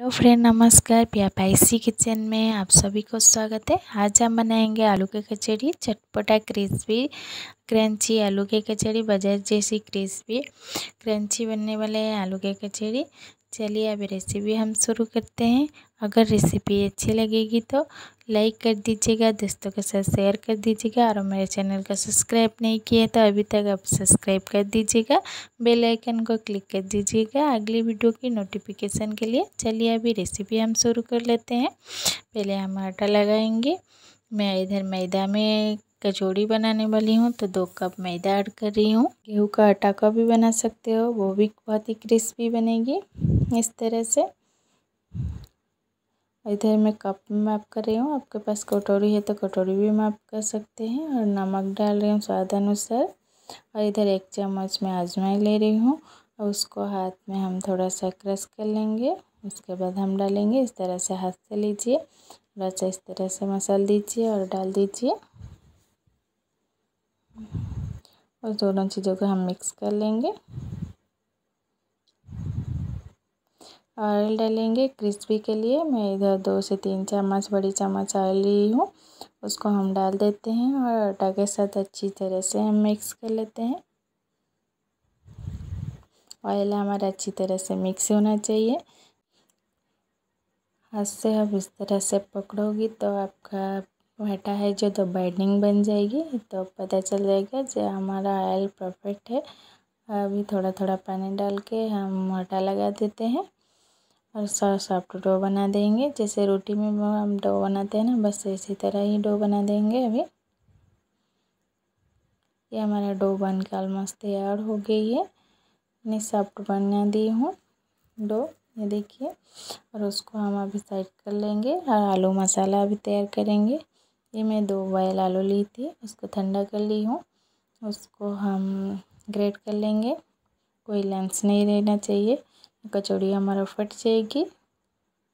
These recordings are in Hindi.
हेलो फ्रेंड नमस्कार प्यापाइसी किचन में आप सभी को स्वागत है आज हम बनाएंगे आलू की कचौड़ी चटपटा क्रिस्पी क्रंची आलू की कचौड़ी बाजार जैसी क्रिस्पी क्रंची बनने वाले हैं आलू की कचौड़ी चलिए अब रेसिपी हम शुरू करते हैं अगर रेसिपी अच्छी लगेगी तो लाइक कर दीजिएगा दोस्तों के साथ शेयर कर दीजिएगा और मेरे चैनल को सब्सक्राइब नहीं किया तो अभी तक आप सब्सक्राइब कर दीजिएगा बेल आइकन को क्लिक कर दीजिएगा अगली वीडियो की नोटिफिकेशन के लिए चलिए अभी रेसिपी हम शुरू कर लेते हैं पहले हम आटा लगाएंगे मैं इधर मैदा में कचौड़ी बनाने वाली हूँ तो दो कप मैदा ऐड कर रही हूँ गेहूँ का आटा का भी बना सकते हो वो भी बहुत ही क्रिस्पी बनेगी इस तरह से इधर मैं कप में माप कर रही हूँ आपके पास कटोरी है तो कटोरी भी मैप कर सकते हैं और नमक डाल रही हूँ स्वाद अनुसार और इधर एक चम्मच में आजमाई ले रही हूँ और उसको हाथ में हम थोड़ा सा क्रश कर लेंगे उसके बाद हम डालेंगे इस तरह से हाथ से लीजिए थोड़ा सा इस तरह से मसाल दीजिए और डाल दीजिए और दोनों चीज़ों को हम मिक्स कर लेंगे ऑयल डालेंगे क्रिस्पी के लिए मैं इधर दो से तीन चम्मच बड़ी चम्मच ऑयल ली हूँ उसको हम डाल देते हैं और आटा के साथ अच्छी तरह से हम मिक्स कर लेते हैं ऑयल हमारा अच्छी तरह से मिक्स होना चाहिए हाथ से आप इस तरह से पकड़ोगी तो आपका आटा है जो तो बाइंडिंग बन जाएगी तो पता चल जाएगा जो हमारा ऑयल परफेक्ट है अभी थोड़ा थोड़ा पानी डाल के हम आटा लगा देते हैं और सा सॉफ्ट डो बना देंगे जैसे रोटी में हम डो बनाते हैं ना बस इसी तरह ही डो बना देंगे अभी ये हमारा डो बन के ऑलमोस्ट तैयार हो गई है मैंने सॉफ्ट बना दी हूँ डो ये देखिए और उसको हम अभी साइड कर लेंगे और आलू मसाला अभी तैयार करेंगे ये मैं दो बॉयल आलू ली थी उसको ठंडा कर ली हूँ उसको हम ग्रेट कर लेंगे कोई लेंस नहीं रहना चाहिए कचौड़ी हमारा फट जाएगी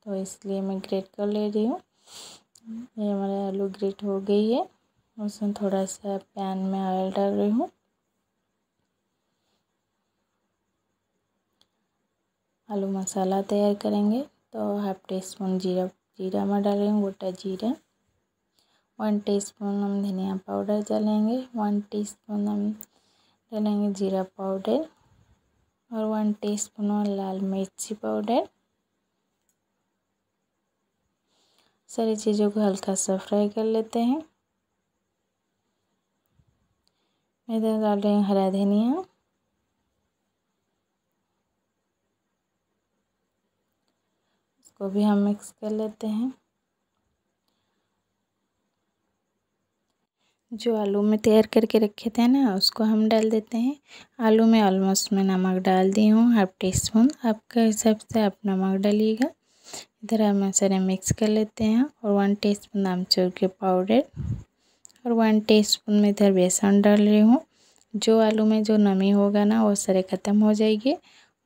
तो इसलिए मैं ग्रेट कर ले रही हूँ ये हमारा आलू ग्रेट हो गई है उसमें थोड़ा सा पैन में ऑयल डाल रही हूँ आलू मसाला तैयार करेंगे तो हाफ टी स्पून जीरा जीरा में डाल रही हूँ गोटा जीरा वन टीस्पून हम धनिया पाउडर डालेंगे वन टीस्पून हम डालेंगे जीरा पाउडर और वन टीस्पून लाल मिर्ची पाउडर सारी चीज़ों को हल्का सा फ्राई कर लेते हैं मैं इधर डाल रही हूँ हरा धनिया इसको भी हम मिक्स कर लेते हैं जो आलू में तैयार करके रखे थे ना उसको हम डाल देते हैं आलू में ऑलमोस्ट मैं नमक डाल दी हूँ हाफ टी स्पून आपके हिसाब से आप नमक डालिएगा इधर हम सारे मिक्स कर लेते हैं और वन टी स्पून आमचूर के पाउडर और वन टी स्पून में इधर बेसन डाल रही हूँ जो आलू में जो नमी होगा ना वो सारे ख़त्म हो जाएगी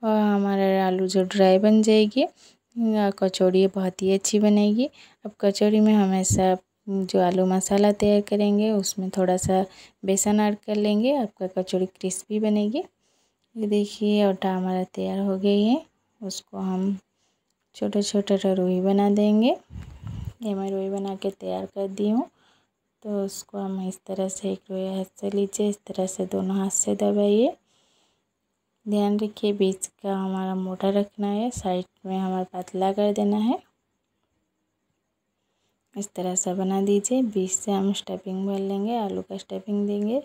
और हमारा आलू जो ड्राई बन जाएगी कचौड़ी बहुत ही अच्छी बनेगी अब कचौड़ी में हमेशा जो आलू मसाला तैयार करेंगे उसमें थोड़ा सा बेसन ऐड कर लेंगे आपका कचौड़ी क्रिस्पी बनेगी ये देखिए आटा हमारा तैयार हो गई है उसको हम छोटे छोटे रोई बना देंगे ये मैं रोई बना के तैयार कर दी हूँ तो उसको हम इस तरह से एक रोई हाथ से लीजिए इस तरह से दोनों हाथ से दबाइए ध्यान रखिए बीच का हमारा मोटा रखना है साइड में हमारा पतला कर देना है इस तरह से बना दीजिए बीच से हम स्टफिंग भर लेंगे आलू का स्टफिंग देंगे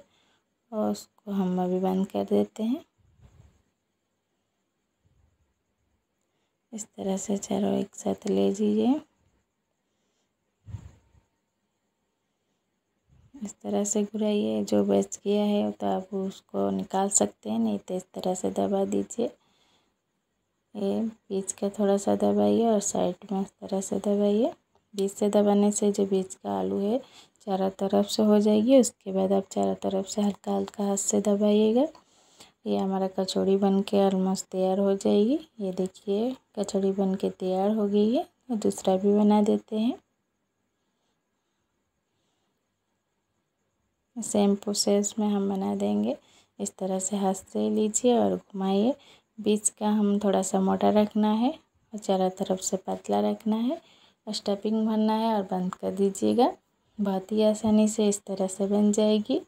और उसको हम अभी बंद कर देते हैं इस तरह से चारों एक साथ ले लीजिए इस तरह से घुराइए जो बच गया है तो आप उसको निकाल सकते हैं नहीं तो इस तरह से दबा दीजिए ये बीच का थोड़ा सा दबाइए और साइड में इस तरह से दबाइए बीज से दबाने से जो बीज का आलू है चारों तरफ से हो जाएगी उसके बाद आप चारों तरफ से हल्का हल्का हाथ से दबाइएगा ये हमारा कचौड़ी बन के ऑलमोस्ट तैयार हो जाएगी ये देखिए कचौड़ी बन के तैयार हो गई है और दूसरा भी बना देते हैं सेम प्रोसेस में हम बना देंगे इस तरह से हाथ से लीजिए और घुमाइए बीज का हम थोड़ा सा मोटा रखना है और चारों तरफ से पतला रखना है स्टफिंग भरना है और बंद कर दीजिएगा बहुत ही आसानी से इस तरह से बन जाएगी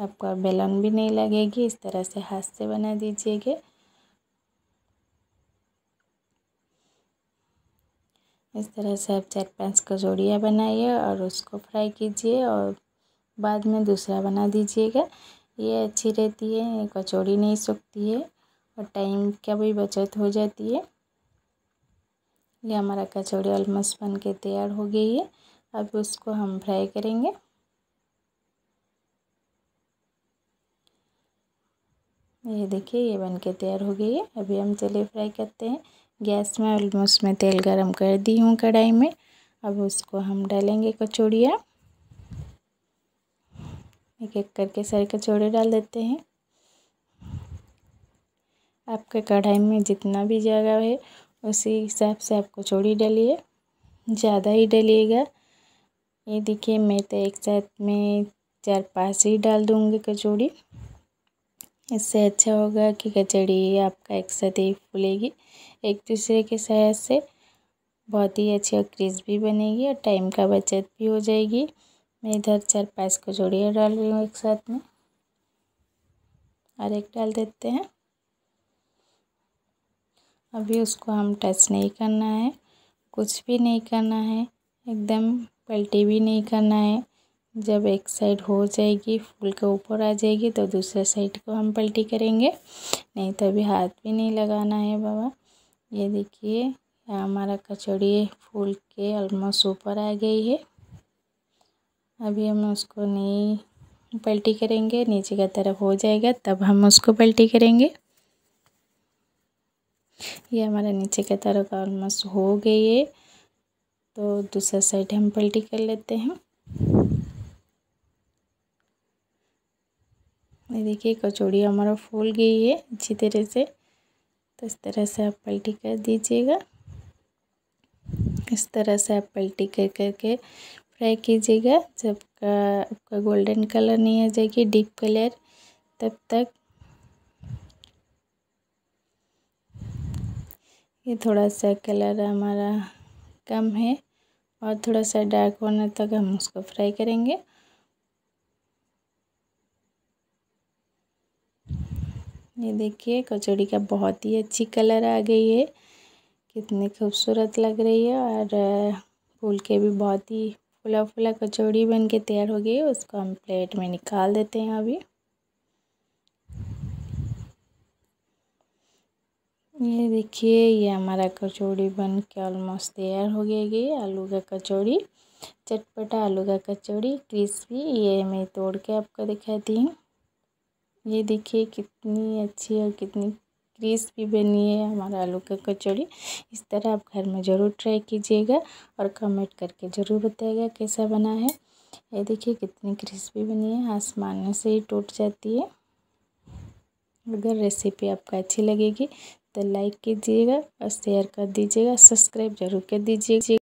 आपका बेलन भी नहीं लगेगी इस तरह से हाथ से बना दीजिएगा इस तरह से आप चार का जोड़िया बनाइए और उसको फ्राई कीजिए और बाद में दूसरा बना दीजिएगा ये अच्छी रहती है कचौड़ी नहीं सूखती है और टाइम का भी बचत हो जाती है ये हमारा कचौड़ी ऑलमोस्ट बन के तैयार हो गई है अब उसको हम फ्राई करेंगे ये देखिए ये बन के तैयार हो गई है अभी हम चले फ्राई करते हैं गैस में ऑलमोस्ट मैं तेल गरम कर दी हूँ कढ़ाई में अब उसको हम डालेंगे कचौड़ियाँ एक एक करके सारे कचौड़े डाल देते हैं आपके कढ़ाई में जितना भी जगह है उसी हिसाब से आप चोड़ी डालिए ज़्यादा ही डालिएगा ये देखिए मैं तो एक साथ में चार पाँच ही डाल दूँगी कचौड़ी इससे अच्छा होगा कि कचौड़ी आपका एक साथ ही फूलेगी एक दूसरे के सहायता से बहुत ही अच्छी और क्रिस्पी बनेगी और टाइम का बचत भी हो जाएगी मैं इधर चार पाँच कचौड़ियाँ डाल रही हूँ एक साथ में और एक डाल देते हैं अभी उसको हम टच नहीं करना है कुछ भी नहीं करना है एकदम पलटी भी नहीं करना है जब एक साइड हो जाएगी फूल के ऊपर आ जाएगी तो दूसरे साइड को हम पलटी करेंगे नहीं तो अभी हाथ भी नहीं लगाना है बाबा ये देखिए हमारा कचौड़ी फूल के ऑलमोस्ट ऊपर आ गई है अभी हम उसको नहीं पलटी करेंगे नीचे का तरफ हो जाएगा तब हम उसको पलटी करेंगे ये हमारे नीचे के तरफ ऑलमोस्ट हो गई है तो दूसरा साइड हम पलटी कर लेते हैं ये देखिए कचौड़ी हमारा फूल गई है अच्छी तरह से तो इस तरह से आप पलटी कर दीजिएगा इस तरह से आप पलटी कर करके फ्राई कीजिएगा जब का आपका गोल्डन कलर नहीं आ जाएगी डीप कलर तब तक ये थोड़ा सा कलर हमारा कम है और थोड़ा सा डार्क होने तक हम उसको फ्राई करेंगे ये देखिए कचौड़ी का बहुत ही अच्छी कलर आ गई है कितनी खूबसूरत लग रही है और फूल के भी बहुत ही फुला फुला कचौड़ी बन के तैयार हो गई है उसको हम प्लेट में निकाल देते हैं अभी ये देखिए ये हमारा कचौड़ी बन के ऑलमोस्ट तैयार हो गया ये आलू का कचौड़ी चटपटा आलू का कचौड़ी क्रिस्पी ये मैं तोड़ के आपको दिखाती हूँ ये देखिए कितनी अच्छी और कितनी क्रिस्पी बनी है हमारा आलू का कचौड़ी इस तरह आप घर में ज़रूर ट्राई कीजिएगा और कमेंट करके ज़रूर बताइएगा कैसा बना है ये देखिए कितनी क्रिस्पी बनी है आसमान से ही टूट जाती है अगर रेसिपी आपको अच्छी लगेगी तो लाइक कीजिएगा और शेयर कर दीजिएगा सब्सक्राइब जरूर कर दीजिए